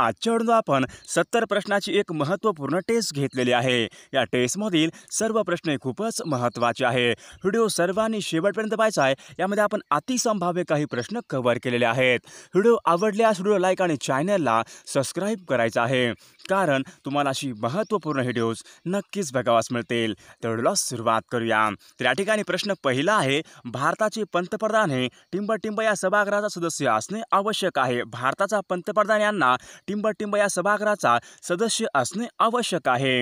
आजच्या आपण सत्तर प्रश्नाची एक महत्त्वपूर्ण टेस्ट घेतलेली आहे या टेस्टमधील सर्व प्रश्न खूपच महत्त्वाचे आहे व्हिडिओ सर्वांनी शेवटपर्यंत पाहायचा आहे यामध्ये आपण अतिसंभाव्य काही प्रश्न कव्हर केलेले आहेत व्हिडिओ आवडल्यास व्हिडिओ लाईक आणि चॅनलला सबस्क्राईब करायचा आहे कारण तुम्हाला अशी महत्त्वपूर्ण व्हिडिओज नक्कीच बघावास मिळतील तेवढ्याला सुरुवात करूया तर या ठिकाणी प्रश्न पहिला आहे भारताचे पंतप्रधान हे टिंबटिंब या सभागृहाचा सदस्य असणे आवश्यक आहे भारताचा पंतप्रधान यांना टिंबटिंब या सभागृहाचा सदस्य असणे आवश्यक आहे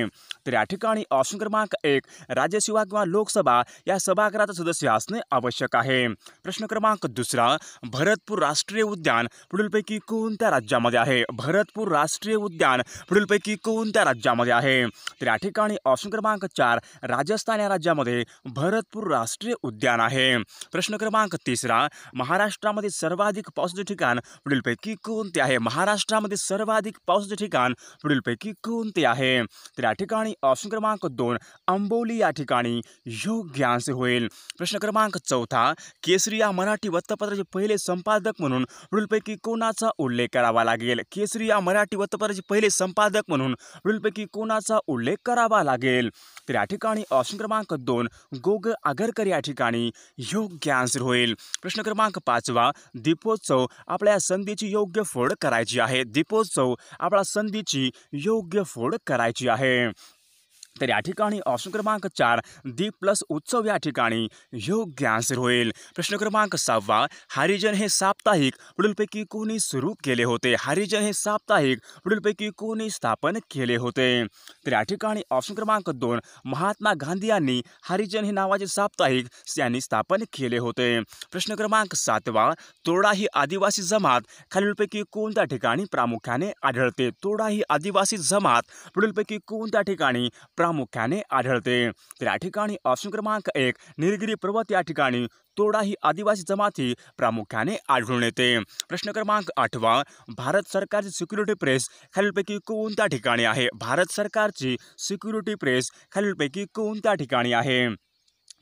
तर या ठिकाणी ऑप्शन क्रमांक एक राज्यसेवा किंवा लोकसभा या सभागृहाचा सदस्य असणे आवश्यक आहे प्रश्न क्रमांक दुसरा भरतपूर राष्ट्रीय उद्यान पुढीलपैकी कोणत्या राज्यामध्ये आहे भरतपूर राष्ट्रीय उद्यान पुढीलपैकी कोणत्या राज्यामध्ये आहे तर या ठिकाणी ऑप्शन क्रमांक चार राजस्थान या राज्यामध्ये भरतपूर राष्ट्रीय उद्यान आहे प्रश्न क्रमांक तिसरा महाराष्ट्रामध्ये सर्वाधिक पावसाचे ठिकाण पुढीलपैकी कोणते आहे महाराष्ट्रामध्ये सर्व सर्वाधिक पावसाचे ठिकाण पुढीलपैकी कोणते आहे तर या ऑप्शन क्रमांक दोन आंबोली या योग्य आन्सर होईल प्रश्न क्रमांक चौथा केसरी या मराठी वृत्तपत्राचे पहिले संपादक म्हणून पुढीलपैकी कोणाचा उल्लेख करावा लागेल केसरी या मराठी वृत्तपत्राचे पहिले संपादक म्हणून पुढीलपैकी कोणाचा उल्लेख करावा लागेल तर या ऑप्शन क्रमांक दोन गोग आगरकर या योग्य आन्सर होईल प्रश्न क्रमांक पांचवा दीपोत्सव अपने संधि योग्य फोड करायची आहे दीपोत्सव अपना संधि संधीची योग्य फोड करायची आहे तो या ऑप्शन क्रमांक चार दीप प्लस उत्सव यठिका योग्य आंसर होल प्रश्न क्रमांक सवा हरिजन है साप्ताहिक पुढ़पैकी को सुरू के लिए होते हरिजन है साप्ताहिक पुढ़पैकी को स्थापन के लिए होते तो या ऑप्शन क्रमांक दोन महात्मा गांधी हरिजन है नावाचे साप्ताहिक यांनी स्थापन केले होते प्रश्न क्रमांक सतवा तोडा ही आदिवासी जमात खालीलपैकी को ठिकाणी प्रामुख्याने आढळते तोडा ही आदिवासी जमात पुढ़पैकी को ठिकाणी प्रा प्रामुख्याने आढळते तर या ठिकाणी ऑप्शन क्रमांक एक निलगिरी पर्वत या ठिकाणी तोडा ही आदिवासी जमाती प्रामुख्याने आढळून येते प्रश्न क्रमांक आठवा भारत सरकारची सिक्युरिटी प्रेस खालीलपैकी कोणत्या ठिकाणी आहे भारत सरकारची सिक्युरिटी प्रेस खालीलपैकी कोणत्या ठिकाणी आहे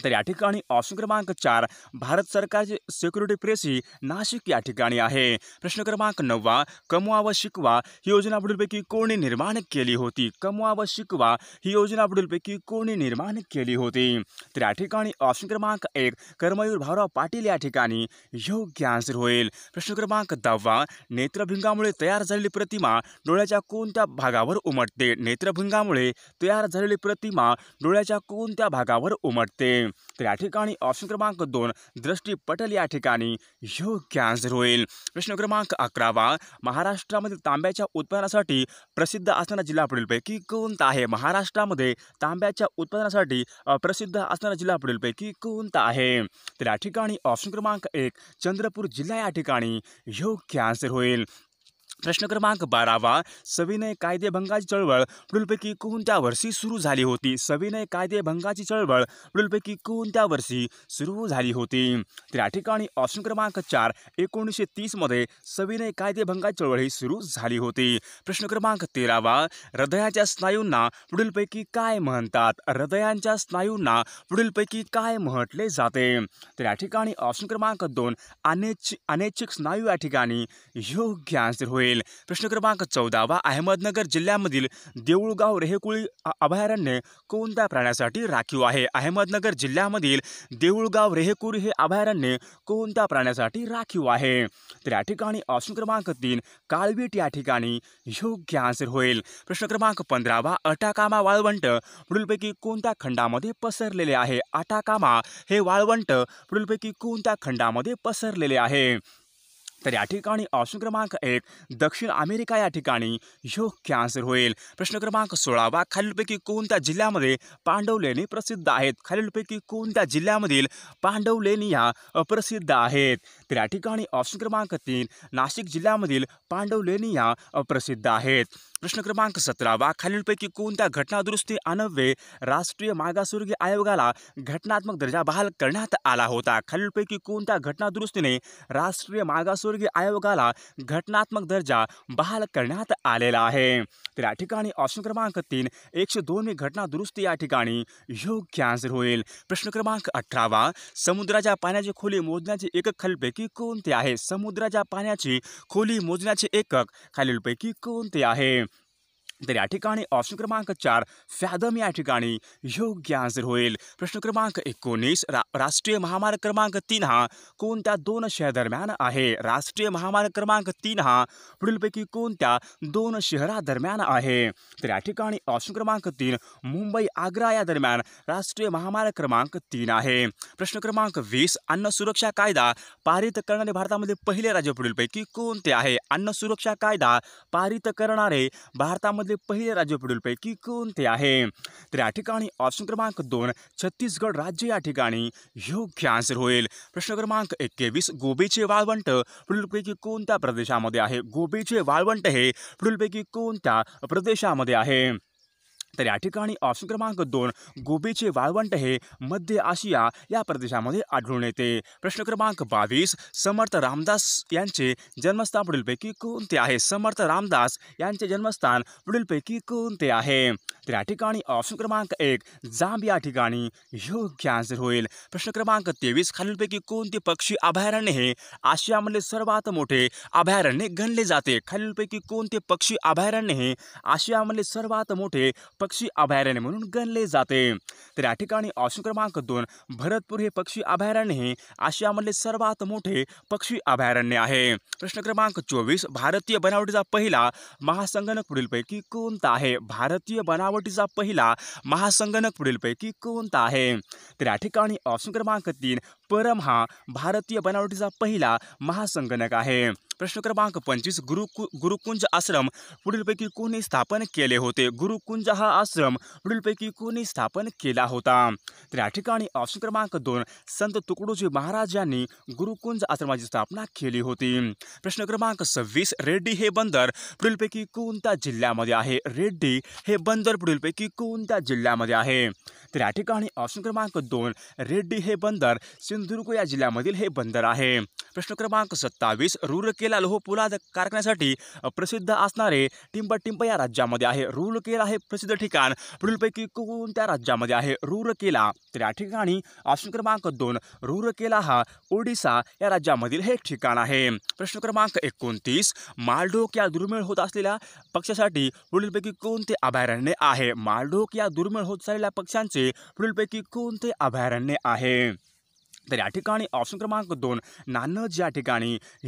तर या ठिकाणी ऑप्शन क्रमांक चार भारत सरकारचे सिक्युरिटी प्रेस ही नाशिक या ठिकाणी आहे प्रश्न क्रमांक नववा कमवा व शिकवा ही योजना पुढीलपैकी कोणी निर्माण केली होती कमवा व शिकवा ही योजना पुढीलपैकी कोणी निर्माण केली होती तर या ठिकाणी ऑप्शन क्रमांक एक कर्मयूर भाऊराव पाटील या ठिकाणी योग्य आन्सर होईल प्रश्न क्रमांक दहावा नेत्रभिंगामुळे तयार झालेली प्रतिमा डोळ्याच्या कोणत्या भागावर उमटते नेत्रभिंगामुळे तयार झालेली प्रतिमा डोळ्याच्या कोणत्या भागावर उमटते ऑप्शन क्रमांक दोन दृष्टी योग्य आन्सर होईल प्रश्न क्रमांक अकरावा महाराष्ट्रामध्ये तांब्याच्या उत्पादनासाठी प्रसिद्ध असणारा जिल्हा पुढीलपैकी कोणता आहे महाराष्ट्रामध्ये तांब्याच्या प्रसिद्ध आना जिल्हा पुढीलपैकी कोणता ऑप्शन क्रमांक एक चंद्रपुर जिल्हा योग्य आंसर होईल प्रश्न क्रमांक बारावा सविनय कायदेभंगाची चळवळ पुढीलपैकी कोणत्या वर्षी सुरू झाली होती सविनय कायदेभंगाची चळवळ पुढीलपैकी कोणत्या वर्षी सुरू झाली होती तर या ठिकाणी ऑप्शन क्रमांक चार एकोणीसशे तीसमध्ये सविनय कायदेभंगाची चळवळ ही सुरू झाली होती प्रश्न क्रमांक तेरावा हृदयाच्या स्नायूंना पुढीलपैकी काय म्हणतात हृदयांच्या स्नायूंना पुढीलपैकी काय म्हटले जाते तर या ठिकाणी ऑप्शन क्रमांक दोन अनेच अनैच्छिक स्नायू या ठिकाणी योग्य आन्सर होईल मिळेल प्रश्न क्रमांक चौदा अहमदनगर जिल्ह्यामधील देऊळगाव रेहेकुळी अभयारण्य कोणत्या प्राण्यासाठी राखीव आहे अहमदनगर जिल्ह्यामधील देऊळगाव रेहेकुळी हे अभयारण्य कोणत्या प्राण्यासाठी राखीव आहे तर या ठिकाणी ऑप्शन क्रमांक तीन काळवीट या ठिकाणी योग्य आन्सर होईल प्रश्न क्रमांक पंधरा अटाकामा वाळवंट पुढीलपैकी कोणत्या खंडामध्ये पसरलेले आहे अटाकामा हे वाळवंट पुढीलपैकी कोणत्या खंडामध्ये पसरलेले आहे तर या ऑप्शन क्रमांक एक दक्षिण अमेरिका या ठिकाणी योग्य आन्सर होईल प्रश्न क्रमांक सोळावा खालीलपैकी को जिल्ह्यामध्ये पांडव लेनी प्रसिद्ध आहेत खालीलपैकी को जिल्ह्यामधील पांडव लेणी ह्या प्रसिद्ध आहेत तर या ऑप्शन क्रमांक तीन नशिक जिल्ह्यामधील पांडव लेणी ह्या प्रसिद्ध है प्रश्न क्रमांक सतरा वा खालीलपैकी कोणत्या घटना दुरुस्ती अनवे राष्ट्रीय मागासवर्गीय आयोगाला घटनात्मक दर्जा बहाल करण्यात आला होता खालीलपैकी कोणत्या घटना दुरुस्तीने राष्ट्रीय मागासवर्गीय आयोगाला घटनात्मक दर्जा बहाल करण्यात आलेला आहे तर ऑप्शन क्रमांक तीन एकशे दोन ही घटना दुरुस्ती या योग्य आंसर होईल प्रश्न क्रमांक अठरावा समुद्रा पानी खोली मोजण्याचे एक खालीलपैकी कोणते आहे समुद्राच्या पाण्याची खोली मोजण्याचे एकक खालीलपैकी कोणते आहे तर या ऑप्शन क्रमांक चार फैदम या योग्य आन्सर होईल प्रश्न क्रमांक एकोणीस रा राष्ट्रीय महामार्ग क्रमांक तीन हा कोणत्या दोन दरमियान है राष्ट्रीय महामार्ग क्रमांक तीन हा पुढीलपैकी कोणत्या दोन शहरादरम्यान आहे तर या ठिकाणी ऑप्शन क्रमांक तीन मुंबई आग्रा या दरम्यान राष्ट्रीय महामार्ग क्रमांक तीन है प्रश्न क्रमांक वीस अन्न सुरक्षा कायदा पारित भारत में पहले राज्य पुढीलपैकी को आहे अन्न सुरक्षा कायदा पारित करना भारतामध्ये यादीमधले पहिले राज्य पुढीलपैकी कोणते आहे ऑप्शन क्रमांक दोन छत्तीसगढ़ राज्य या ठिकाणी योग्य आन्सर होईल प्रश्न क्रमांक एक्केवीस गोबीचे वाळवंट पुढीलपैकी कोणत्या प्रदेशामध्ये आहे गोबीचे वाळवंट हे पुढीलपैकी कोणत्या प्रदेशामध्ये आहे तर या ऑप्शन क्रमांक दोन गोबीचे वाळवंट हे मध्य आशिया या प्रदेशामध्ये आढळून येते प्रश्न क्रमांक बावीस समर्थ रामदास जन्मस्थान पुढीलपैकी कोणते समर्थ रामदास जन्मस्थान पुढीलपैकी कोणते आहे ऑप्शन क्रमांक एक जांब या योग्य आन्सर होईल प्रश्न क्रमांक तेवीस खालीलपैकी कोणते पक्षी अभयारण्य हे आशियामधले सर्वात मोठे अभयारण्य गणले जाते खालीलपैकी कोणते पक्षी अभयारण्य हे आशियामधले सर्वात मोठे पक्षी अभयारण्य म्हणून गणले जाते तर या ऑप्शन क्रमांक दोन भरतपूर हे पक्षी अभयारण्य हे आशियामधले सर्वात मोठे पक्षी अभयारण्य आहे प्रश्न क्रमांक चोवीस भारतीय बनावटी का पेला महासंगणक पैकी को आहे भारतीय का पेला महासंगणक पुढीलपैकी कोणता आहे तर या ठिकाणी ऑप्शन क्रमांक तीन परम हा भारतीय बनावटी का पहिला महासंगणक है प्रश्न क्रमांक पंचवीस गुरु गुरुकुंज आश्रम पुढीलपैकी कोणी स्थापन केले होते गुरुकुंज हा आश्रम पुढीलपैकी कोणी स्थापन केला होता तर या ऑप्शन क्रमांक दोन संत तुकडोजी महाराज यांनी गुरुकुंज आश्रमाची स्थापना केली होती प्रश्न क्रमांक सवीस रेड्डी हे बंदर पुढीलपैकी को जिल्ह्यामध्ये है रेड्डी हे बंदर पुढीलपैकी को जिल्ह्यामध्ये है तर या ठिकाणी ऑप्शन क्रमांक दोन रेड्डी हे बंदर सिंधुदुर्ग या जिल्ह्यामधील हे बंदर आहे प्रश्न क्रमांक सत्तावीस रूरकेला लोहपोलाद कारखान्यासाठी प्रसिद्ध असणारे टिंबटिंब या राज्यामध्ये आहे रूरकेला हे प्रसिद्ध ठिकाण पुढीलपैकी कोणत्या राज्यामध्ये आहे रूरकेला तर या ठिकाणी ऑप्शन क्रमांक दोन रूरकेला हा ओडिसा या राज्यामधील हे ठिकाण आहे प्रश्न क्रमांक एकोणतीस मालढोक या दुर्मिळ होत असलेल्या पक्षासाठी पुढीलपैकी कोणते अभयारण्य आहे मालढोक या दुर्मिळ होत असलेल्या पक्षांचे पुढीलपैकी कोणते अभयारण्य आहे तर या ऑप्शन क्रमांक दोन नानज या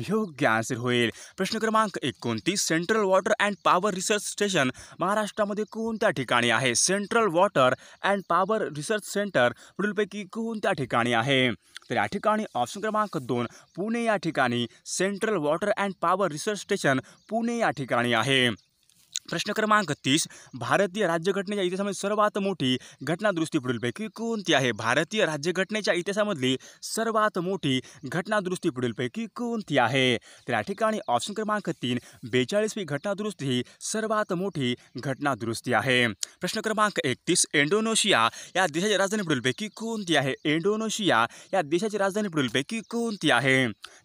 योग्य आन्सर होईल प्रश्न क्रमांक एक central water and power research station Maharashtra कोणत्या ठिकाणी है central water and power research centre पुढीलपैकी को ठिकाणी आहे तर या ऑप्शन क्रमांक दोन पुणे या ठिकाणी central water and power research station Pune या ठिकाणी है प्रश्न क्रमांक तीस भारतीय राज्यघटनेच्या इतिहासामध्ये सर्वात मोठी घटनादुरुस्ती पुढीलपैकी को आहे भारतीय राज्यघटनेच्या इतिहासामधली सर्वात मोठी घटनादुरुस्ती पुढीलपैकी कोणती आहे है या ठिकाणी ऑप्शन क्रमांक तीन बेचाळीसवी घटनादुरुस्ती ही सर्वात मोठी घटनादुरुस्ती आहे प्रश्न क्रमांक एकतीस इंडोनेशिया या देशाची राजधानी पुढीलपैकी को है इंडोनेशिया या देशाची राजधानी पुढीलपैकी कोणती आहे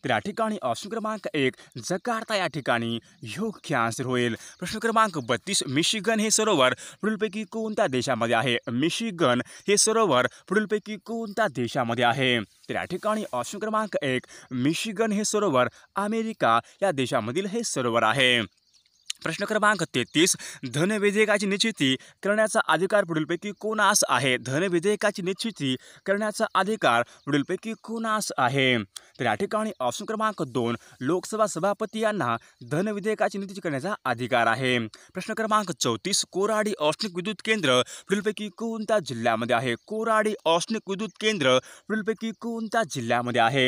तर या ऑप्शन क्रमांक एक जकार्ता या ठिकाणी योग्य आंसर होश्न क्रमांक क्रमांक बत्तीस मिशिगन हे सरोवर पुढीलपैकी कोणत्या देशामध्ये आहे मिशिगन हे सरोवर पुढीलपैकी कोणत्या देशामध्ये आहे तर या ठिकाणी ऑप्शन क्रमांक एक मिशिगन हे सरोवर अमेरिका या देशामधील हे सरोवर आहे प्रश्न क्रमांक तेतीस धन विधेयकाची निश्चिती करण्याचा अधिकार पुढीलपैकी कोणास आहे धन विधेयकाची निश्चिती करण्याचा अधिकार पुढीलपैकी कोणास आहे ऑप्शन क्रमांक दोन लोकसभा सभापति यांना धन विधेयकाची निश्चिती करण्याचा अधिकार आहे प्रश्न क्रमांक चौतीस कोराडी औष्णिक विद्युत केन्द्र पुढीलपैकी को जिल्ह्यामध्ये आहे कोराडी औष्णिक विद्युत केन्द्र पुढीलपैकी को जिल्ह्यामध्ये है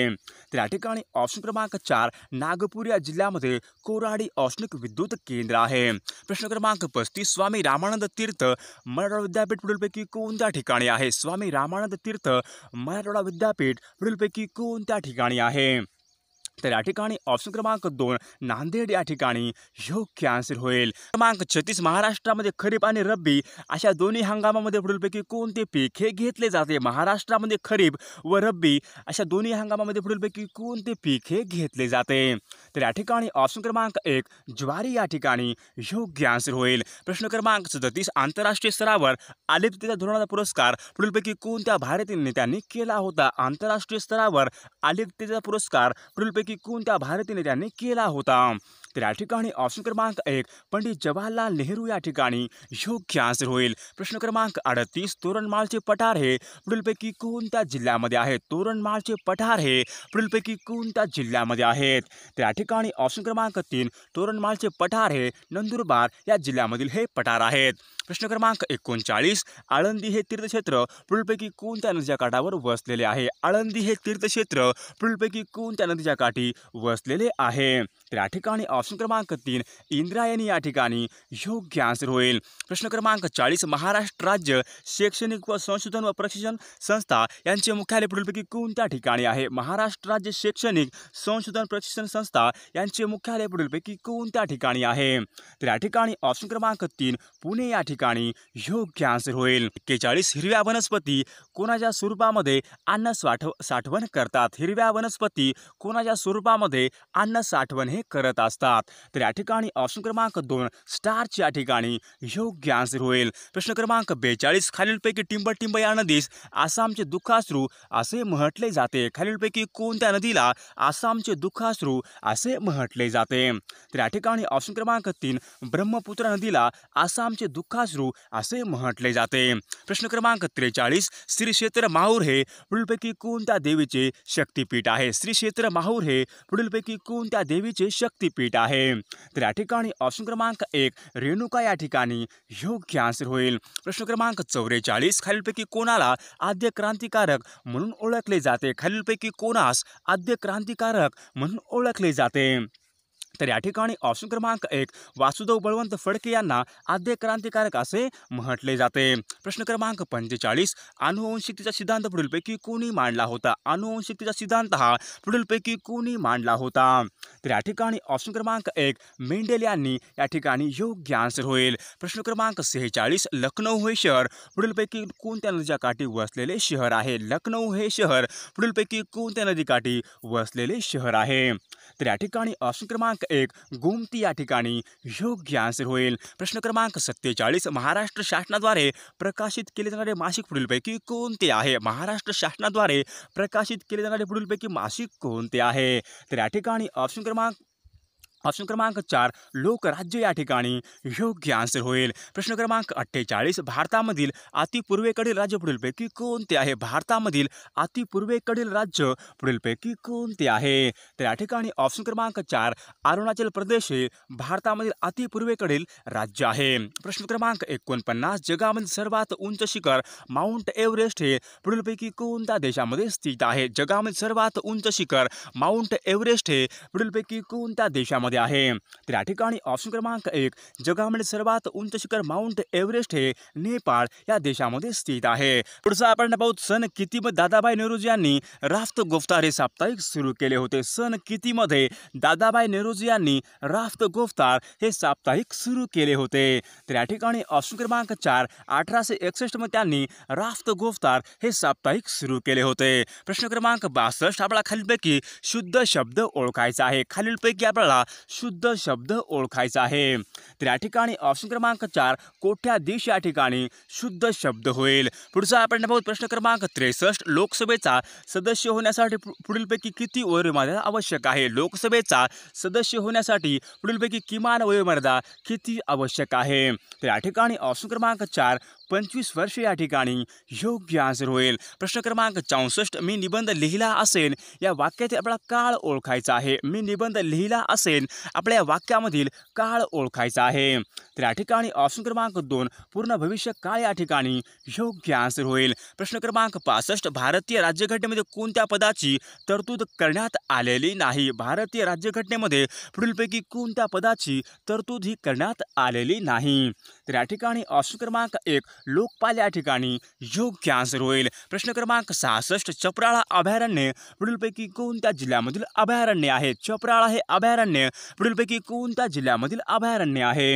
तर ठिकाणी ऑप्शन क्रमांक चार नागपुर या जिल्ह्यामध्ये कोराडी औष्णिक विद्युत केंद्र केंद्र आहे प्रश्न क्रमांक पस्तीस स्वामी रामानंद तीर्थ मराठवाडा विद्यापीठ पुढीलपैकी कोणत्या ठिकाणी आहे स्वामी रामानंद तीर्थ मराठवाडा विद्यापीठ पुढीलपैकी कोणत्या ठिकाणी आहे तर या ठिकाणी ऑप्शन क्रमांक दोन नांदेड या ठिकाणी योग्य आन्सर होईल क्रमांक छत्तीस महाराष्ट्रामध्ये खरीप आणि रब्बी अशा दोन्ही हंगामामध्ये पुढीलपैकी कोणते पीक हे घेतले जाते महाराष्ट्रामध्ये खरीप व रब्बी अशा दोन्ही हंगामामध्ये पुढीलपैकी कोणते पीक हे घेतले जाते तर या ठिकाणी ऑप्शन क्रमांक एक ज्वारी या ठिकाणी योग्य आन्सर होईल प्रश्न क्रमांक सदतीस आंतरराष्ट्रीय स्तरावर आलिप्तीचा धोरणाचा पुरस्कार पुढीलपैकी कोणत्या भारतीय नेत्यांनी केला होता आंतरराष्ट्रीय स्तरावर आलिप्तीचा पुरस्कार पुढीलपैकी पैकी कोणत्या भारत नेत्याने केला होता ऑप्शन क्रमांक एक पंडित जवाहरलाल नेहरू या योग्य आन्सर होईल प्रश्न क्रमांक अडतीस तोरणमाळचे पठार हे पुढीलपैकी कोणत्या जिल्ह्यामध्ये आहेत तोरणमाळचे पठार हे पुढीलपैकी कोणत्या जिल्ह्यामध्ये ऑप्शन क्रमांक तीन तोरणमाल पठार हे नंदुरबार या जिल्ह्यामधील पठार आहेत प्रश्न क्रमांक एक आलंदी हे तीर्थक्षेत्र पुढीलपैकी कोणत्या नदीच्या काठावर वसलेले आहे आळंदी हे तीर्थक्षेत्र पुढीलपैकी कोणत्या नदीच्या काठी वसलेले आहे तर या ठिकाणी ऑप्शन क्रमांक तीन इंद्रायणी या ठिकाणी योग्य आन्सर होईल प्रश्न क्रमांक चाळीस महाराष्ट्र राज्य शैक्षणिक व संशोधन व प्रशिक्षण संस्था यांचे मुख्यालय पुढीलपैकी कोणत्या ठिकाणी आहे महाराष्ट्र राज्य शैक्षणिक संशोधन प्रशिक्षण संस्था यांचे मुख्यालय पुढीलपैकी कोणत्या ठिकाणी आहे तर या ठिकाणी ऑप्शन क्रमांक तीन पुणे या ठिकाणी योग्य आन्सर होईल एक्केचाळीस हिरव्या वनस्पती कोणाच्या स्वरूपामध्ये अन्न साठव साठवण करतात हिरव्या वनस्पती कोणाच्या स्वरूपामध्ये अन्न साठवण हे करत असतात तर या ठिकाणी ऑप्शन क्रमांक दोन स्टारच्या ठिकाणी योग्य आन्सर होईल प्रश्न क्रमांक बेचाळीस खालीलपैकी टिंब टिंब या नदीस आसामचे दुःखाश्रू असे म्हटले जाते खालीलपैकी कोणत्या नदीला आसामचे दुःखाश्रू असे म्हटले जाते तर या ठिकाणी ऑप्शन क्रमांक तीन ब्रह्मपुत्रा नदीला आसामचे दुःखा पाच रू असे प्रश्न क्रमांक त्रेचाळीस श्री क्षेत्र माहूर हे पुढीलपैकी कोणत्या देवीचे शक्तीपीठ आहे श्री क्षेत्र माहूर हे पुढीलपैकी कोणत्या देवीचे शक्तीपीठ आहे तर या ठिकाणी ऑप्शन क्रमांक एक रेणुका या ठिकाणी योग्य आन्सर होईल प्रश्न क्रमांक चौवेचाळीस खालीलपैकी कोणाला आद्य क्रांतिकारक म्हणून ओळखले जाते खालीलपैकी कोणास आद्य क्रांतिकारक म्हणून ओळखले जाते तर या ऑप्शन क्रमांक एक वासुदेव बलवंत फडके आद्य क्रांतिकारक असे म्हटले प्रश्न क्रमांक पंचेचाळीस अनुवंशिकतेचा सिद्धांत पुढीलपैकी कोणी मांडला होता अनुवंशिकतेचा सिद्धांत हा पुढीलपैकी कोणी मांडला होता तर या ऑप्शन क्रमांक एक मेढेल यांनी योग्य आंसर होईल प्रश्न क्रमांक सेहेचाळीस लखनऊ हे शहर पुढीलपैकी को नदी काठी वसले शहर है लखनऊ हे शहर को नदी नदीकाठी वसले शहर है तर या ऑप्शन क्रमांक एक गोमती या योग्य आंसर होईल प्रश्न क्रमांक सत्तेच महाराष्ट्र शासनाद्वारे प्रकाशित के लिए मासिक पुढीलपैकी कोणते आहे महाराष्ट्र शासनाद्वारे प्रकाशित केले जाणारे पुढीलपैकी मासिक कोणते आहे तर या ऑप्शन क्रमांक ऑप्शन क्रमांक चार लोक राज्य या योग्य आंसर होल प्रश्न क्रमांक अठेच भारताम अतिपूर्वेकडील राज्य पुढ़पैकी को भारताम अतिपूर्वेक अतिपूर्वेकडील राज्य पुढ़पैकी को ऑप्शन क्रमांक चार अरुणाचल प्रदेश भारताम भारतामधील अतिपूर्वेकडील राज्य है प्रश्न क्रमांक पन्ना जगाम सर्वत उंच शिखर माउंट है पुढ़पैकी को कोणत्या देशामध्ये स्थित है जगाम सर्वत उंच शिखर माउंट एवरेस्ट हे को कोणत्या देशामध्ये नद्या आहे तर ऑप्शन क्रमांक एक जगामध्ये सर्वात उंच शिखर माउंट एव्हरेस्ट हे नेपाळ या देशामध्ये स्थित आहे पुढचा आपण पाहू सन कितीमध्ये दादाभाई नेहरूजी राफ्त गोफ्तार हे साप्ताहिक सुरू केले होते सन कितीमध्ये दादाभाई नेहरूजी राफ्त गोफ्तार हे साप्ताहिक सुरू केले होते ऑप्शन क्रमांक चार अठराशे एकसष्टमध्ये त्यांनी राफ्त गोफ्तार हे साप्ताहिक सुरू केले होते प्रश्न क्रमांक बासष्ट आपल्याला खालीलपैकी शुद्ध शब्द ओळखायचा आहे खालीलपैकी आपल्याला शुद्ध शब्द ओळखायचा आहे तर ऑप्शन क्रमांक चार कोठ्याधीश या ठिकाणी शुद्ध शब्द होईल पुढचा प्रश्न क्रमांक त्रेसठ लोकसभा सदस्य होण्यासाठी पुढीलपैकी कि वयोमर्यादा आवश्यक है लोकसभा सदस्य होण्यासाठी पुढीलपैकी किमान वयोमर्यादा किती आवश्यक है तो या ऑप्शन क्रमांक चार पंचवीस वर्ष या ठिकाणी योग्य आन्सर होईल प्रश्न क्रमांक चौसष्ट मी निबंध लिहिला असेल या वाक्यातील आपला काळ ओळखायचा आहे मी निबंध लिहिला असेल आपल्या या वाक्यामधील काळ ओळखायचा आहे तर या ठिकाणी ऑप्शन क्रमांक दोन पूर्ण भविष्य काळ या ठिकाणी योग्य आन्सर होईल प्रश्न क्रमांक पासष्ट भारतीय राज्यघटनेमध्ये कोणत्या पदाची तरतूद करण्यात आलेली नाही भारतीय राज्यघटनेमध्ये पुढीलपैकी कोणत्या पदाची तरतूद ही करण्यात आलेली नाही तर या ठिकाणी ऑप्शन क्रमांक एक लोकपाल या ठिकाणी योग्य आन्सर होईल प्रश्न क्रमांक सहासष्ट चपराळा अभयारण्य पुढीलपैकी कोणत्या जिल्ह्यामधील अभयारण्य है चपराळा हे अभयारण्य पुढीलपैकी को जिल्ह्यामधील अभयारण्य है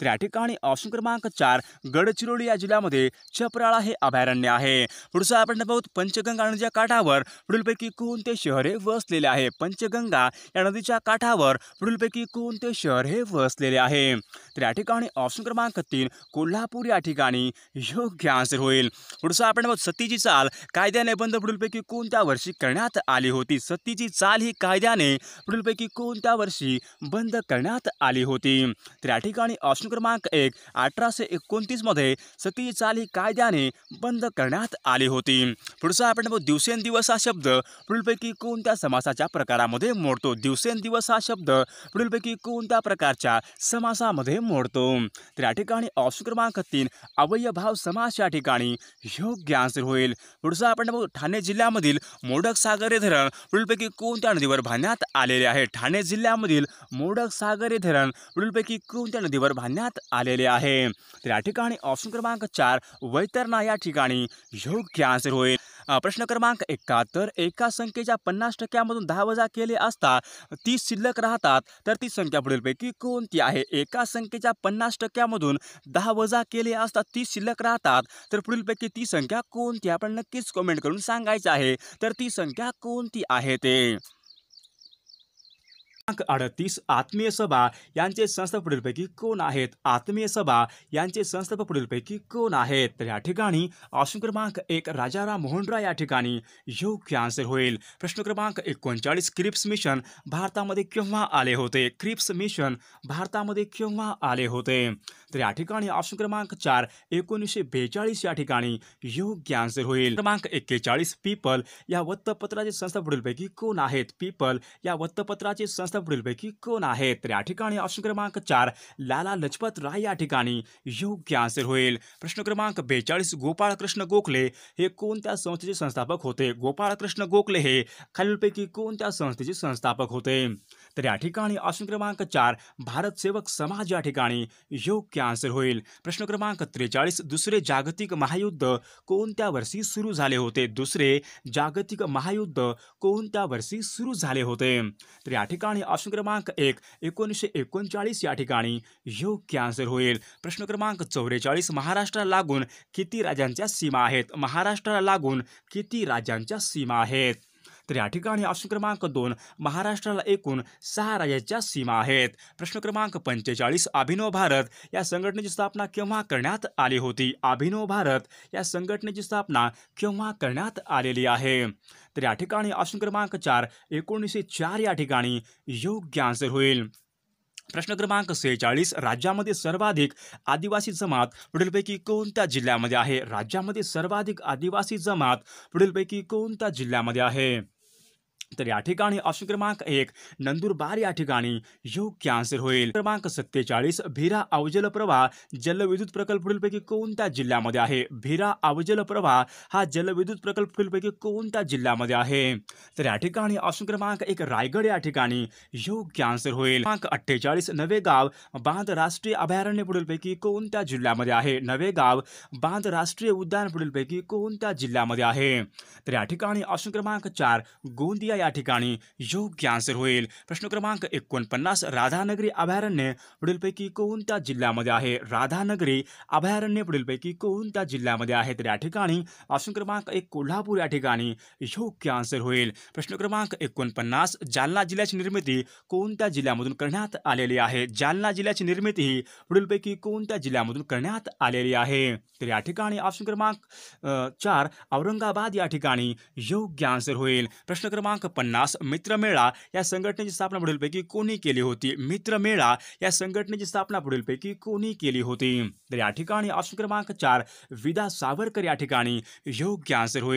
तर या ऑप्शन क्रमांक चार गडचिरोली या जिल्ह्यामध्ये चपराळा अभयारण्य है पुढचा आपण पाहू पंचगंगा नदी काठा पुढीलपैकी को शहर हे वसलेले आहे पंचगंगा या नदीच्या काठावर पुढीलपैकी कोणते शहर हे वसलेले आहे तर या ऑप्शन क्रमांक तीन कोलहापुर या योग्य आन्सर होईल पुढचं आपण बघ सतीची चाल कायद्याने बंद पुढीलपैकी कोणत्या वर्षी करण्यात आली होती सतीची चाल ही कायद्याने पुढीलपैकी कोणत्या वर्षी बंद करण्यात आली होती तर या ठिकाणी ऑप्शन क्रमांक एक अठराशे एकोणतीसमध्ये सतीची चाल ही कायद्याने बंद करण्यात आली होती पुढचा आपण बघ दिवसेंदिवस हा शब्द पुढीलपैकी कोणत्या समासाच्या प्रकारामध्ये मोडतो दिवसेंदिवस हा शब्द पुढीलपैकी कोणत्या प्रकारच्या समासामध्ये मोडतो तर या ठिकाणी ऑप्शन क्रमांक तीन अवयव भाव समाज या ठिकाणी योग्य आन्सर होईल पुढचा आपण ठाणे जिल्ह्यामधील मोडकसागर हे धरण पुढीलपैकी कोणत्या नदीवर बांधण्यात आलेले आहे ठाणे जिल्ह्यामधील मोडकसागर हे धरण पुढीलपैकी कोणत्या नदीवर बांधण्यात आलेले आहे तर या ठिकाणी ऑप्शन क्रमांक चार वैतरणा या ठिकाणी योग्य आन्सर होईल प्रश्न क्रमांक एकाहत्तर एका संख्येच्या पन्नास टक्क्यामधून दहा वजा केले असता तीस शिल्लक राहतात तर ती संख्या पुढीलपैकी कोणती आहे एका संख्येच्या पन्नास टक्क्यामधून दहा वजा केले असता तीस शिल्लक राहतात तर पुढीलपैकी ती संख्या कोणती आपण नक्कीच कमेंट करून सांगायचं आहे तर ती संख्या कोणती आहे ते अडतीस आत्मीय सभा यांचे संस्थापकडीलपैकी कोण आहेत आत्मीय सभा यांचे संस्थापकडीलपैकी कोण आहेत तर या ठिकाणी ऑप्शन क्रमांक एक राजाराम मोहनराय या ठिकाणी योग्य आन्सर होईल प्रश्न क्रमांक एकोणचाळीस क्रिप्स मिशन भारतामध्ये केव्हा आले होते क्रिप्स मिशन भारतामध्ये केव्हा आले होते तर या ठिकाणी ऑप्शन क्रमांक चार एकोणीसशे बेचाळीस या ठिकाणी योग्य आन्सर होईल क्रमांक एक्केचाळीस पीपल या वृत्तपत्राची संस्था पुढीलपैकी कोण आहेत पीपल या वृत्तपत्राची संस्था पुढीलपैकी कोण आहेत तर या ठिकाणी ऑप्शन क्रमांक चार लाला लजपत राय या ठिकाणी योग्य आन्सर होईल प्रश्न क्रमांक बेचाळीस गोपाळकृष्ण गोखले हे कोणत्या संस्थेचे संस्थापक होते गोपाळकृष्ण गोखले हे खालीलपैकी कोणत्या संस्थेचे संस्थापक होते तर या ठिकाणी क्रमांक चार भारत सेवक समाज या ठिकाणी योग्य आंसर होईल प्रश्न क्रमांक त्रेचाळीस दुसरे जागतिक महायुद्ध कोणत्या वर्षी सुरू झाले होते दुसरे जागतिक महायुद्ध कोणत्या वर्षी सुरू झाले होते तर या ठिकाणी क्रमांक एक एकोणीसशे एकोणचाळीस या ठिकाणी योग्य आन्सर होईल प्रश्न क्रमांक चौवेचाळीस महाराष्ट्राला लागून किती राज्यांच्या सीमा आहेत महाराष्ट्राला लागून किती राज्यांच्या सीमा आहेत तर या ठिकाणी ऑप्शन क्रमांक दोन महाराष्ट्राला एकूण सहा राज्याच्या सीमा आहेत प्रश्न क्रमांक पंचेचाळीस अभिनव भारत या संघटनेची स्थापना केव्हा करण्यात आली होती अभिनव भारत या संघटनेची स्थापना केव्हा करण्यात आलेली आहे तर या ठिकाणी ऑप्शन क्रमांक चार एकोणीसशे चार या ठिकाणी योग्य आन्सर होईल प्रश्न क्रमांक सेहेचाळीस राज्यामध्ये सर्वाधिक आदिवासी जमात पुढीलपैकी कोणत्या जिल्ह्यामध्ये आहे राज्यामध्ये सर्वाधिक आदिवासी जमात पुढीलपैकी कोणत्या जिल्ह्यामध्ये आहे तर या ठिकाणी ऑप्शन क्रमांक एक नंदुरबार या ठिकाणी योग्य आंसर होईल क्रमांक सत्तेचाळीस भिरा अवजल प्रवाह जलविद्युत प्रकल्प पुढीलपैकी कोणत्या जिल्ह्यामध्ये आहे भिरा अवजल प्रवाह हा जलविद्युत प्रकल्प पुढीलपैकी कोणत्या जिल्ह्यामध्ये आहे तर या ठिकाणी ऑप्शन क्रमांक एक रायगड या ठिकाणी योग्य आन्सर होईल क्रमांक अठ्ठेचाळीस नवेगाव बांध राष्ट्रीय अभयारण्य पुढीलपैकी कोणत्या जिल्ह्यामध्ये आहे नवेगाव बांध राष्ट्रीय उद्यान पुढीलपैकी कोणत्या जिल्ह्यामध्ये आहे तर या ठिकाणी ऑप्शन क्रमांक चार गोंदिया या योग्य आन्सर होईल प्रश्न क्रमांक एकोणपन्नास राधानगरी अभयारण्य पुढीलपैकी कोणत्या जिल्ह्यामध्ये आहे राधानगरी अभयारण्य पुढीलपैकी कोणत्या जिल्ह्यामध्ये आहे तर या क्रमांक एक कोल्हापूर योग्य आन्सर होईल प्रश्न क्रमांक एकोणपन्नास जालना जिल्ह्याची निर्मिती कोणत्या जिल्ह्यामधून करण्यात जालना जिल्ह्याची निर्मिती ही पुढीलपैकी कोणत्या जिल्ह्यामधून करण्यात आलेली ऑप्शन क्रमांक चार औरंगाबाद या योग्य आन्सर होईल प्रश्न क्रमांक पन्नास मित्र मेला या की स्थापना पुढीलपैकी को होती मित्र मेला या की स्थापना पुढीलपैकी कोणी होती तो या ऑप्शन क्रमांक चार विदा सावरकर योग्य आंसर हो